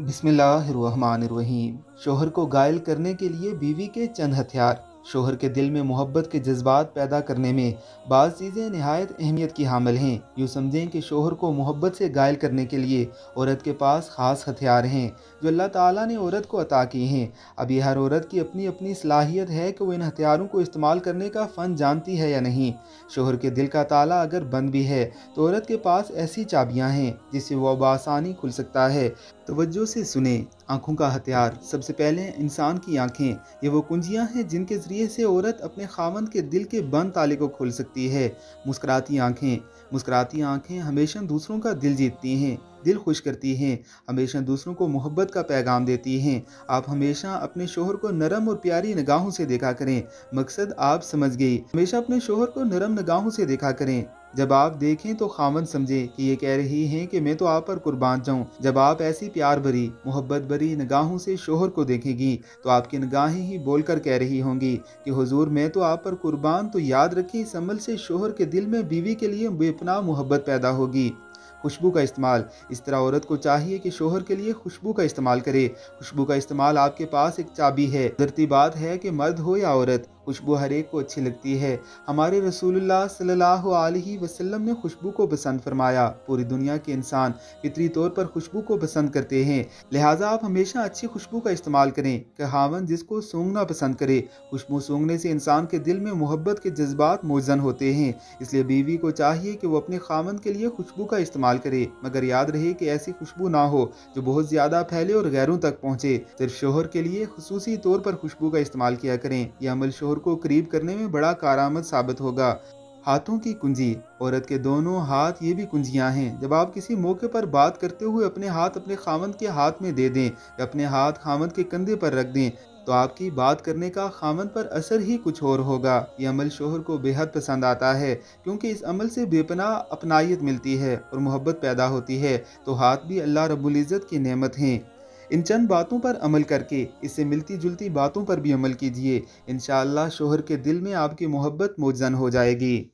बिस्मिल्लाहिर्रहमानिर्रहीम शोहर को घायल करने के लिए बीवी के चंद हथियार शोहर के दिल में मोहब्बत के जज्बात पैदा करने में बाज़ चीज़ें नहायत अहमियत की हामिल हैं यूँ समझें कि शोहर को मोहब्बत से गायल करने के लिए औरत के पास ख़ास हथियार हैं जो अल्लाह ताला ने औरत को अता किए हैं अब यह हर औरत की अपनी अपनी सलाहियत है कि वह इन हथियारों को इस्तेमाल करने का फ़न जानती है या नहीं शोहर के दिल का ताला अगर बंद भी है तो औरत के पास ऐसी चाबियाँ हैं जिससे वह बासानी खुल सकता है तोज्जो से सुने आँखों का हथियार सबसे पहले इंसान की आँखें ये वो कुंजियाँ हैं जिनके ज़रिए मुस्कुराती से औरत अपने खामन के दिल के बंद ताले को खोल सकती है मुस्कराती आंखें मुस्कराती आंखें हमेशा दूसरों का दिल जीतती हैं दिल खुश करती हैं हमेशा दूसरों को मोहब्बत का पैगाम देती हैं आप हमेशा अपने शोहर को नरम और प्यारी निगाहों से देखा करें मकसद आप समझ गई हमेशा अपने शोहर को नरम निगाहों से देखा करें जब आप देखें तो खामन समझे कि ये कह रही हैं कि मैं तो आप पर कुर्बान जाऊं जब आप ऐसी प्यार भरी मोहब्बत भरी नगाहों से शोहर को देखेंगी तो आपकी नगाहें ही बोलकर कह रही होंगी कि हुजूर मैं तो आप पर कुर्बान तो याद रखें इस अमल से शोहर के दिल में बीवी के लिए बेपनाह मोहब्बत पैदा होगी खुशबू का इस्तेमाल इस तरह औरत को चाहिए कि शोहर के लिए खुशबू का इस्तेमाल करे खुशबू का इस्तेमाल आपके पास एक चाबी है कुदरती बात है कि मर्द हो या औरत खुशबू हर एक को अच्छी लगती है हमारे रसूलुल्लाह सल्लल्लाहु अलैहि वसल्लम ने खुशबू को पसंद फरमाया पूरी दुनिया के इंसान फितरी तौर पर खुशबू को पसंद करते हैं लिहाजा आप हमेशा अच्छी खुशबू का इस्तेमाल करें कहावन जिसको सूंघना पसंद करे खुशबू सूंघने से इंसान के दिल में मोहब्बत के जज्बात मोजन होते हैं इसलिए बीवी को चाहिए कि वो अपने खामन के लिए खुशबू का इस्तेमाल करे मगर याद रहे कि ऐसी खुशबू ना हो जो बहुत ज़्यादा फैले और गैरों तक पहुँचे सिर्फ शोहर के लिए खसूसी तौर पर खुशबू का इस्तेमाल किया करें यह अमल शोहर जोर को करीब करने में बड़ा कारामद साबित होगा हाथों की कुंजी औरत के दोनों हाथ ये भी कुंजियाँ हैं जब आप किसी मौके पर बात करते हुए अपने हाथ अपने खामद के हाथ में दे दें या अपने हाथ खामद के कंधे पर रख दें तो आपकी बात करने का खामन पर असर ही कुछ और होगा ये अमल शोहर को बेहद पसंद आता है क्योंकि इस अमल से बेपना अपनाइत मिलती है और मोहब्बत पैदा होती है तो हाथ भी अल्लाह रबुल्ज़त की नेमत हैं इन चंद बातों पर अमल करके इससे मिलती जुलती बातों पर भी अमल कीजिए इन शोहर के दिल में आपकी मोहब्बत मोजन हो जाएगी